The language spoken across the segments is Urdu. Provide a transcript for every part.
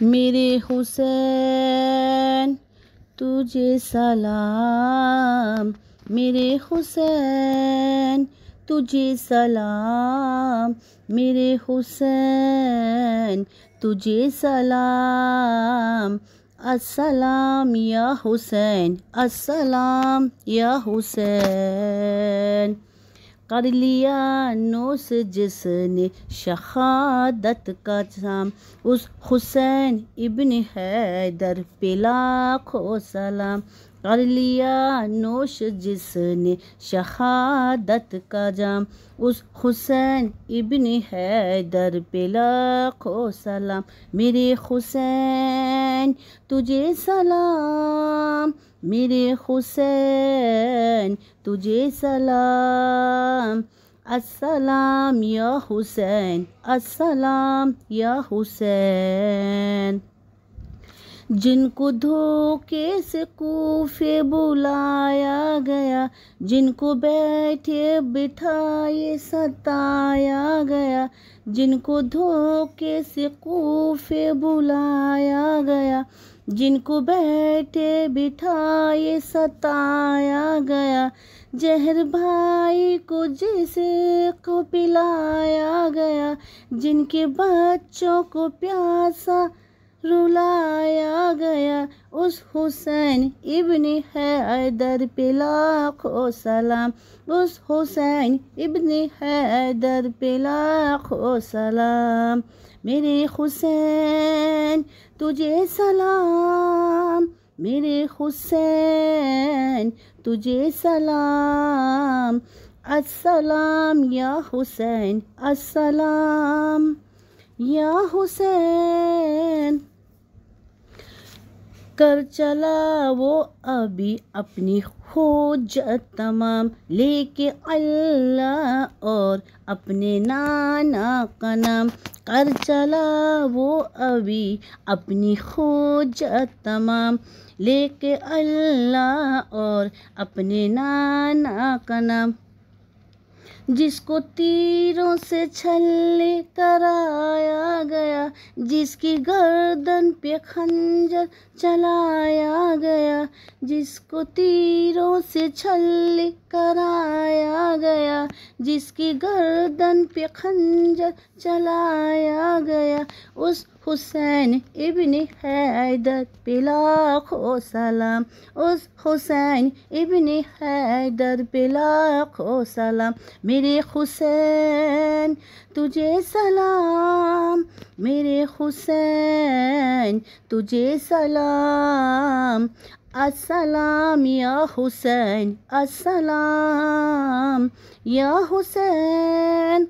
میرے حسین تجھے سلام میرے حسین تجھے سلام میرے حسین تجھے سلام السلام یا حسین السلام یا حسین کر لیا نوس جس نے شخادت کا سام اس حسین ابن حیدر در پیلا سلام کر لیا نوش جس نے شہادت کا جام اس حسین ابن حیدر پہ پلاخو سلام میرے حسین تجھے سلام میرے حسین تجھے سلام السلام یا حسین السلام یا حسین جن کو دھوکے سے کوفے بلایا گیا جن کو بیٹھے بٹھائے ستایا گیا جن کو دھوکے سے کوفے بلایا گیا جن کو بیٹھے بٹھائے ستایا گیا زہر بھائی کو جسے کو پلایا گیا جن کے بچوں کو پیاسا رلایا اس حسین ابن حیدر پلاق و سلام اس حسین ابن حیدر پلاق و سلام میرے حسین تجھے سلام میرے حسین تجھے سلام السلام یا حسین السلام یا حسین کر چلا وہ ابھی اپنی خوجت تمام لے کے اللہ اور اپنے نانا کا نام کر چلا وہ ابھی اپنی خوجت تمام لے کے اللہ اور اپنے نانا کا نام جس کو تیروں سے چھلے کرایا گیا جس کی گردن پہ خنجر چلایا جس کو تیروں سے چھل کرایا گیا جس کی گردن پہ خنجر چلایا گیا اس حسین ابن حیدر پہ لاکھو سلام اس حسین ابن حیدر پہ لاکھو سلام میرے حسین تجھے سلام میرے حسین تجھے سلام السلام یا حسین السلام یا حسین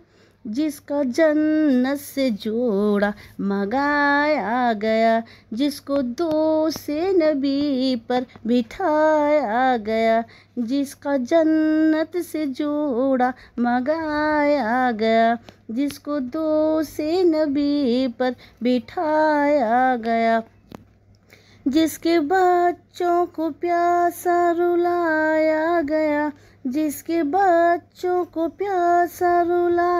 جس کا جنت سے جوڑا مگایا گیا جس کو دو سے نبی پر بٹھایا گیا جس کا جنت سے جوڑا مگایا گیا جس کو دو سے نبی پر بٹھایا گیا جس کے بچوں کو پیاسا رلایا گیا جس کے بچوں کو پیاسا رلایا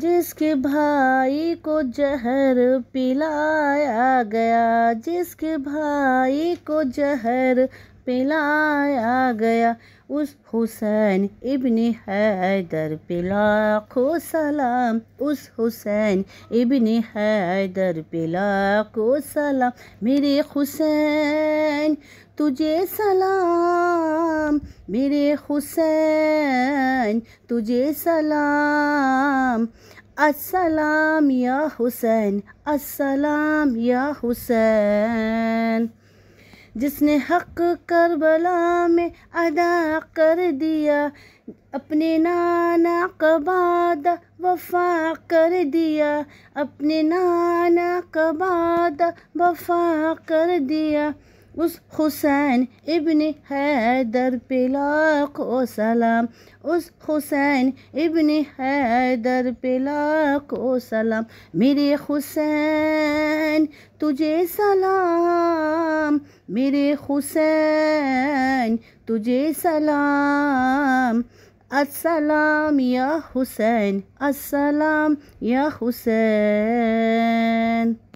جس کے بھائی کو زہر پلایا گیا جس کے بھائی کو زہر پلایا گیا اس حسین ابن حیدر پلا کو سلام اس حسین ابن حیدر پلا کو سلام میرے حسین تجھے سلام میرے حسین تجھے سلام السلام یا حسین السلام یا حسین جس نے حق کربلا میں ادا کر دیا اپنے نانا کباد وفا کر دیا اپنے نانا کباد وفا کر دیا اس حسین ابن حیدر پہ کو سلام اس حسین ابن حیدر پہ کو سلام میرے حسین تجھے سلام میرے حسین تجھے سلام السلام یا حسین السلام یا حسین